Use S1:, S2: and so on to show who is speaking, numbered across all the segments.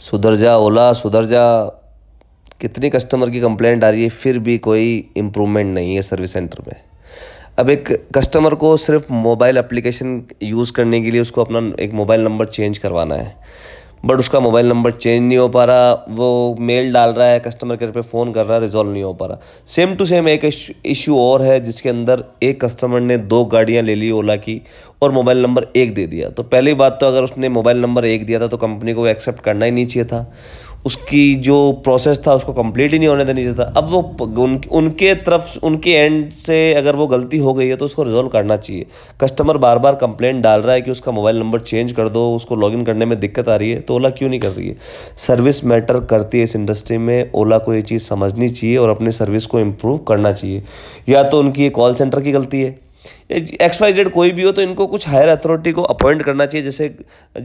S1: सुधर जा ओला सुधर जा कितनी कस्टमर की कंप्लेंट आ रही है फिर भी कोई इम्प्रूवमेंट नहीं है सर्विस सेंटर में अब एक कस्टमर को सिर्फ मोबाइल एप्लीकेशन यूज़ करने के लिए उसको अपना एक मोबाइल नंबर चेंज करवाना है बट उसका मोबाइल नंबर चेंज नहीं हो पा रहा वो मेल डाल रहा है कस्टमर केयर पे फ़ोन कर रहा है रिजॉल्व नहीं हो पा रहा सेम टू सेम एक इशू और है जिसके अंदर एक कस्टमर ने दो गाड़ियाँ ले ली ओला की और मोबाइल नंबर एक दे दिया तो पहली बात तो अगर उसने मोबाइल नंबर एक दिया था तो कंपनी को एक्सेप्ट करना ही नहीं चाहिए था उसकी जो प्रोसेस था उसको कम्प्लीट ही नहीं होने देना चाहिए था अब वो उन, उनके तरफ उनके एंड से अगर वो गलती हो गई है तो उसको रिजोल्व करना चाहिए कस्टमर बार बार कंप्लेंट डाल रहा है कि उसका मोबाइल नंबर चेंज कर दो उसको लॉगिन करने में दिक्कत आ रही है तो ओला क्यों नहीं कर रही है सर्विस मैटर करती है इस इंडस्ट्री में ओला को ये चीज़ समझनी चाहिए और अपनी सर्विस को इम्प्रूव करना चाहिए या तो उनकी कॉल सेंटर की गलती है एक्स वाई जेड कोई भी हो तो इनको कुछ हायर अथॉरिटी को अपॉइंट करना चाहिए जैसे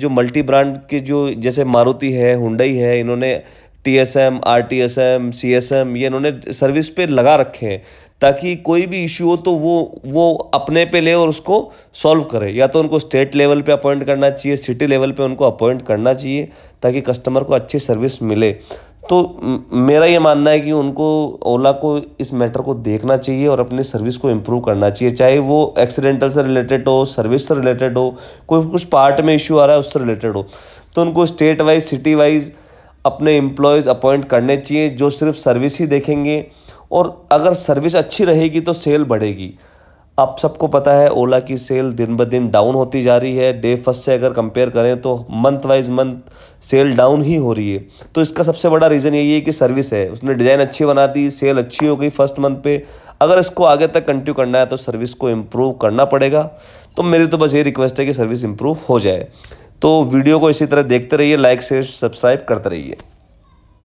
S1: जो मल्टी ब्रांड के जो जैसे मारुति है हुंडई है इन्होंने T S M R T S M C S M ये इन्होंने सर्विस पे लगा रखे हैं ताकि कोई भी इशू हो तो वो वो अपने पे ले और उसको सॉल्व करे या तो उनको स्टेट लेवल पे अपॉइंट करना चाहिए सिटी लेवल पे उनको अपॉइंट करना चाहिए ताकि कस्टमर को अच्छी सर्विस मिले तो मेरा ये मानना है कि उनको ओला को इस मैटर को देखना चाहिए और अपनी सर्विस को इम्प्रूव करना चाहिए चाहे वो एक्सीडेंटल से रिलेटेड हो सर्विस से रिलेटेड हो कोई कुछ पार्ट में इशू आ रहा है उससे रिलेटेड हो तो उनको स्टेट वाइज सिटी वाइज अपने एम्प्लॉयज़ अपॉइंट करने चाहिए जो सिर्फ सर्विस ही देखेंगे और अगर सर्विस अच्छी रहेगी तो सेल बढ़ेगी आप सबको पता है ओला की सेल दिन ब दिन डाउन होती जा रही है डे फर्स्ट से अगर कंपेयर करें तो month wise month sale down ही हो रही है तो इसका सबसे बड़ा रीज़न यही है कि सर्विस है उसने डिज़ाइन अच्छी बना दी सेल अच्छी हो गई फर्स्ट मंथ पे अगर इसको आगे तक कंटिन्यू करना है तो सर्विस को इम्प्रूव करना पड़ेगा तो मेरी तो बस ये रिक्वेस्ट है कि सर्विस इम्प्रूव हो जाए तो वीडियो को इसी तरह देखते रहिए लाइक शेयर सब्सक्राइब करते रहिए